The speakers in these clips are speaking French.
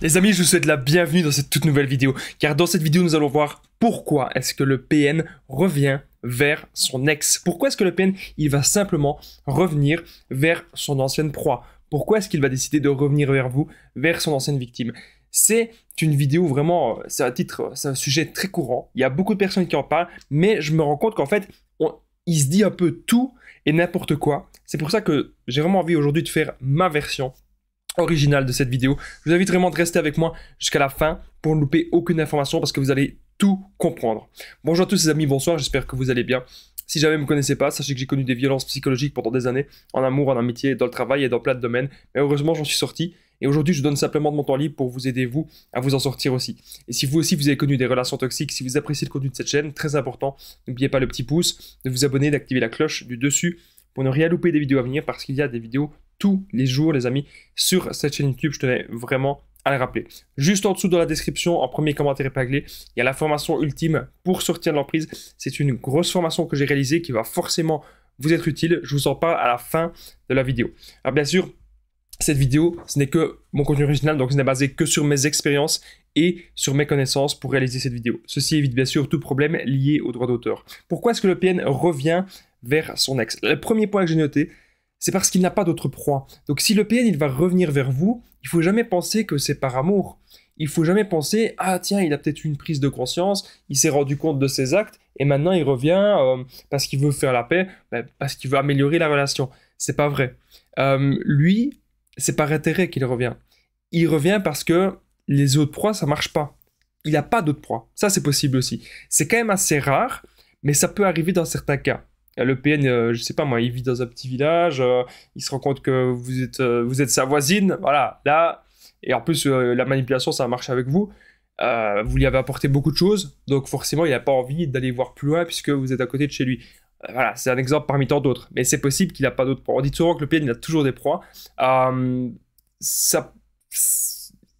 Les amis, je vous souhaite la bienvenue dans cette toute nouvelle vidéo, car dans cette vidéo, nous allons voir pourquoi est-ce que le PN revient vers son ex. Pourquoi est-ce que le PN, il va simplement revenir vers son ancienne proie Pourquoi est-ce qu'il va décider de revenir vers vous, vers son ancienne victime c'est une vidéo vraiment, euh, c'est un titre, euh, c'est un sujet très courant. Il y a beaucoup de personnes qui en parlent, mais je me rends compte qu'en fait, on, il se dit un peu tout et n'importe quoi. C'est pour ça que j'ai vraiment envie aujourd'hui de faire ma version original de cette vidéo. Je vous invite vraiment de rester avec moi jusqu'à la fin pour ne louper aucune information parce que vous allez tout comprendre. Bonjour à tous les amis, bonsoir, j'espère que vous allez bien. Si jamais vous ne me connaissez pas, sachez que j'ai connu des violences psychologiques pendant des années, en amour, en amitié, dans le travail et dans plein de domaines, mais heureusement j'en suis sorti et aujourd'hui, je donne simplement de mon temps libre pour vous aider, vous, à vous en sortir aussi. Et si vous aussi, vous avez connu des relations toxiques, si vous appréciez le contenu de cette chaîne, très important, n'oubliez pas le petit pouce, de vous abonner, d'activer la cloche du dessus pour ne rien louper des vidéos à venir parce qu'il y a des vidéos tous les jours, les amis, sur cette chaîne YouTube. Je tenais vraiment à le rappeler. Juste en dessous dans la description, en premier commentaire épinglé, il y a la formation ultime pour sortir de l'emprise. C'est une grosse formation que j'ai réalisée qui va forcément vous être utile. Je vous en parle à la fin de la vidéo. Alors bien sûr, cette vidéo, ce n'est que mon contenu original, donc ce n'est basé que sur mes expériences et sur mes connaissances pour réaliser cette vidéo. Ceci évite bien sûr tout problème lié au droit d'auteur. Pourquoi est-ce que le PN revient vers son ex Le premier point que j'ai noté, c'est parce qu'il n'a pas d'autre proie. Donc si le PN il va revenir vers vous, il faut jamais penser que c'est par amour. Il faut jamais penser ah tiens il a peut-être une prise de conscience, il s'est rendu compte de ses actes et maintenant il revient euh, parce qu'il veut faire la paix, ben, parce qu'il veut améliorer la relation. C'est pas vrai. Euh, lui, c'est par intérêt qu'il revient. Il revient parce que les autres proies ça marche pas. Il n'a pas d'autres proies. Ça c'est possible aussi. C'est quand même assez rare, mais ça peut arriver dans certains cas le PN, je euh, je sais pas moi, il vit dans un petit village, euh, il se rend compte que vous êtes, euh, vous êtes sa voisine, voilà, là, et en plus, la manipulation, ça marche avec vous. vous lui avez apporté beaucoup de choses, donc forcément, il n'a pas envie d'aller voir plus loin puisque vous êtes à côté de chez lui. Voilà, c'est un exemple parmi tant d'autres, mais c'est possible qu'il n'a pas d'autres proies. On dit souvent que le PN, il a toujours des proies. ça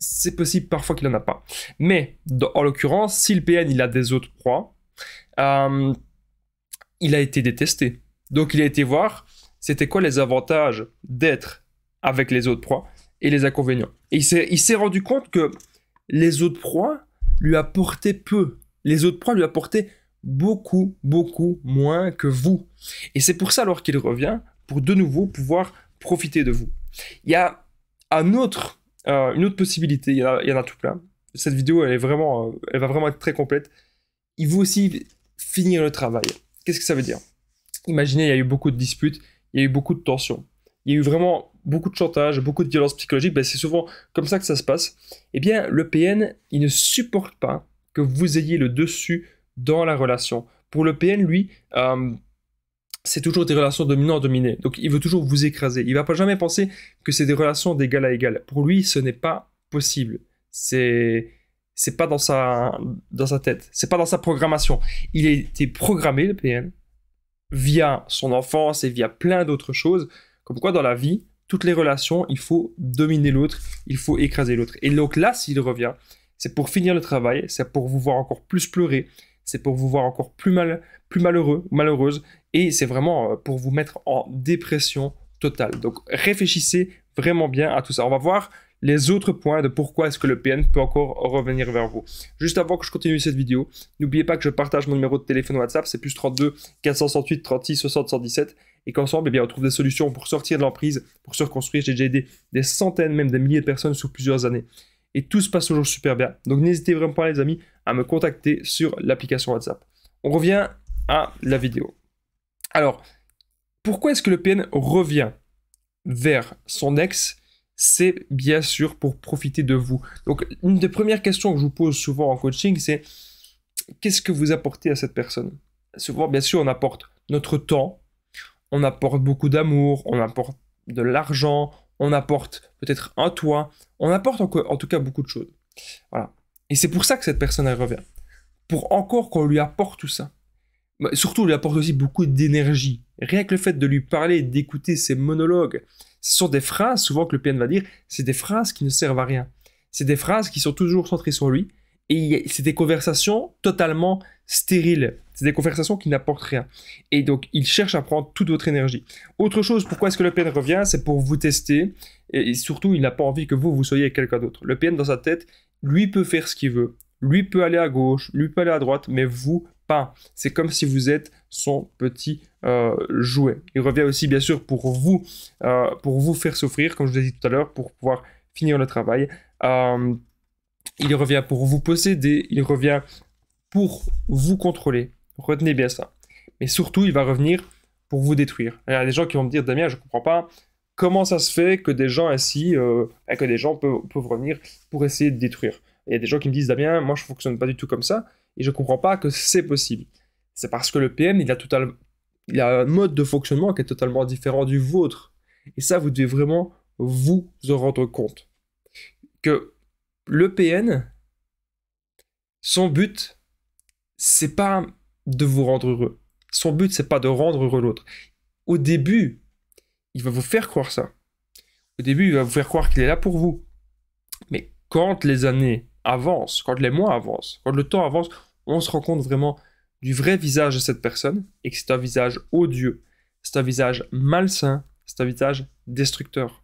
c'est possible parfois qu'il n'en a pas. Mais en l'occurrence, si le PN il a des autres proies, il a été détesté. Donc il a été voir c'était quoi les avantages d'être avec les autres proies et les inconvénients. Et il s'est rendu compte que les autres proies lui apportaient peu. Les autres proies lui apportaient beaucoup, beaucoup moins que vous. Et c'est pour ça alors qu'il revient, pour de nouveau pouvoir profiter de vous. Il y a un autre, euh, une autre possibilité, il y, en a, il tout plein. Cette vidéo, elle, est vraiment, euh, elle va vraiment être très complète. Il veut aussi finir le travail. Qu'est-ce que ça veut dire Imaginez, il y a eu beaucoup de disputes, il y a eu beaucoup de tensions, il y a eu vraiment beaucoup de chantage, beaucoup de violence psychologique, ben c'est souvent comme ça que ça se passe. Eh bien, le PN, il ne supporte pas que vous ayez le dessus dans la relation. Pour le PN, lui, euh, c'est toujours des relations dominant-dominées. Donc, il veut toujours vous écraser. Il ne va pas jamais penser que c'est des relations d'égal à égal. Pour lui, ce n'est pas possible. C'est c'est pas dans sa, dans sa tête, c'est pas dans sa programmation. Il a été programmé, le PN, via son enfance et via plein d'autres choses, comme quoi dans la vie, toutes les relations, il faut dominer l'autre, il faut écraser l'autre. Et donc là, s'il revient, c'est pour finir le travail, c'est pour vous voir encore plus pleurer, c'est pour vous voir encore plus mal, plus malheureux, malheureuse, et c'est vraiment euh, pour vous mettre en dépression totale. Donc réfléchissez vraiment bien à tout ça. On va voir les autres points de pourquoi est-ce que le PN peut encore revenir vers vous. Juste avant que je continue cette vidéo, n'oubliez pas que je partage mon numéro de téléphone WhatsApp, c'est plus 32 468 36 60 117 et qu'ensemble, eh bien, on trouve des solutions pour sortir de l'emprise, pour se reconstruire. J'ai déjà aidé des centaines, même des milliers de personnes sur plusieurs années. Et tout se passe toujours super bien. Donc n'hésitez vraiment pas, les amis, à me contacter sur l'application WhatsApp. On revient à la vidéo. Alors, pourquoi est-ce que le PN revient vers son ex c'est bien sûr pour profiter de vous. Donc, une des premières questions que je vous pose souvent en coaching, c'est qu'est-ce que vous apportez à cette personne Souvent, bien sûr, on apporte notre temps, on apporte beaucoup d'amour, on apporte de l'argent, on apporte peut-être un toit, on apporte en, tout cas beaucoup de choses. Voilà. Et c'est pour ça que cette personne, revient. Pour encore qu'on lui apporte tout ça. Bah, surtout, il apporte aussi beaucoup d'énergie. Rien que le fait de lui parler, d'écouter ses monologues, ce sont des phrases, souvent que le PN va dire, c'est des phrases qui ne servent à rien. C'est des phrases qui sont toujours centrées sur lui, et c'est des conversations totalement stériles. C'est des conversations qui n'apportent rien. Et donc, il cherche à prendre toute votre énergie. Autre chose, pourquoi est-ce que le PN revient C'est pour vous tester. Et surtout, il n'a pas envie que vous, vous soyez quelqu'un d'autre. Le PN, dans sa tête, lui peut faire ce qu'il veut. Lui peut aller à gauche, lui peut aller à droite, mais vous, pas. C'est comme si vous êtes son petit euh, jouet. Il revient aussi, bien sûr, pour vous, euh, pour vous faire souffrir, comme je vous l'ai dit tout à l'heure, pour pouvoir finir le travail. Euh, il revient pour vous posséder, il revient pour vous contrôler. Retenez bien ça. Mais surtout, il va revenir pour vous détruire. Il y a des gens qui vont me dire, Damien, je ne comprends pas comment ça se fait que des gens ainsi, que des gens peuvent, peuvent, revenir pour essayer de détruire. Il y a des gens qui me disent, Damien, moi je ne fonctionne pas du tout comme ça et je ne comprends pas que c'est possible. C'est parce que le PN, il a, il a un mode de fonctionnement qui est totalement différent du vôtre. Et ça, vous devez vraiment vous en rendre compte. Que le PN, son but, c'est pas de vous rendre heureux. Son but, c'est pas de rendre heureux l'autre. Au début, il va vous faire croire ça. Au début, il va vous faire croire qu'il est là pour vous. Mais quand les années avancent, quand les mois avancent, quand le temps avance, on se rend compte vraiment du vrai visage de cette personne et que c'est un visage odieux, c'est un visage malsain, c'est un visage destructeur.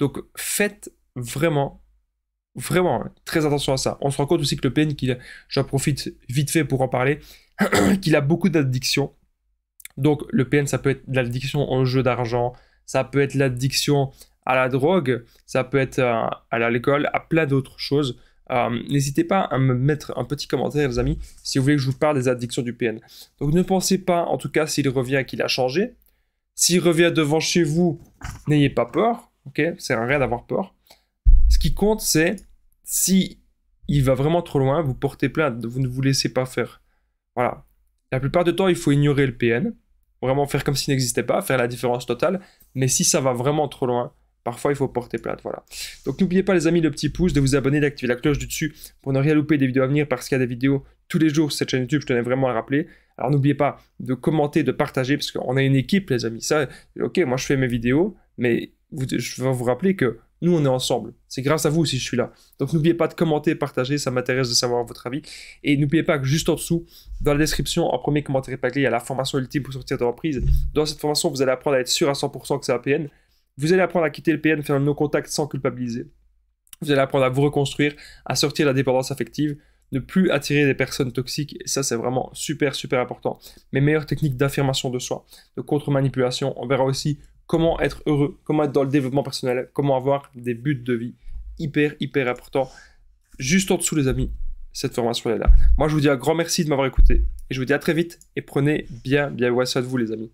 Donc faites vraiment, vraiment très attention à ça. On se rend compte aussi que Le PN, j'en profite vite fait pour en parler, qu'il a beaucoup d'addictions. Donc Le PN ça peut être l'addiction au jeu d'argent, ça peut être l'addiction à la drogue, ça peut être euh, à l'alcool, à plein d'autres choses. Euh, n'hésitez pas à me mettre un petit commentaire, les amis, si vous voulez que je vous parle des addictions du PN. Donc ne pensez pas, en tout cas, s'il revient qu'il a changé. S'il revient devant chez vous, n'ayez pas peur. Ok, c'est rien d'avoir peur. Ce qui compte, c'est si il va vraiment trop loin, vous portez plainte, vous ne vous laissez pas faire. Voilà. La plupart du temps, il faut ignorer le PN, vraiment faire comme s'il n'existait pas, faire la différence totale. Mais si ça va vraiment trop loin, Parfois, il faut porter plainte, voilà. Donc, n'oubliez pas, les amis, le petit pouce, de vous abonner, d'activer la cloche du dessus pour ne rien louper des vidéos à venir parce qu'il y a des vidéos tous les jours sur cette chaîne YouTube, je tenais vraiment à rappeler. Alors, n'oubliez pas de commenter, de partager parce qu'on a une équipe, les amis. Ça, ok, moi, je fais mes vidéos, mais je veux vous rappeler que nous, on est ensemble. C'est grâce à vous si je suis là. Donc n'oubliez pas de commenter, partager, ça m'intéresse de savoir votre avis. Et n'oubliez pas que juste en dessous, dans la description, en premier commentaire clé, il y a la formation ultime pour sortir de reprise. Dans cette formation, vous allez apprendre à être sûr à 100% que c'est APN. Vous allez apprendre à quitter le PN, faire un non contact sans culpabiliser. Vous allez apprendre à vous reconstruire, à sortir de la dépendance affective, ne plus attirer des personnes toxiques. Et ça, c'est vraiment super, super important. Mes meilleures techniques d'affirmation de soi, de contre-manipulation. On verra aussi comment être heureux, comment être dans le développement personnel, comment avoir des buts de vie. Hyper, hyper important. Juste en dessous, les amis, cette formation est là. Moi, je vous dis un grand merci de m'avoir écouté. Et je vous dis à très vite. Et prenez bien, bien soin de vous, les amis.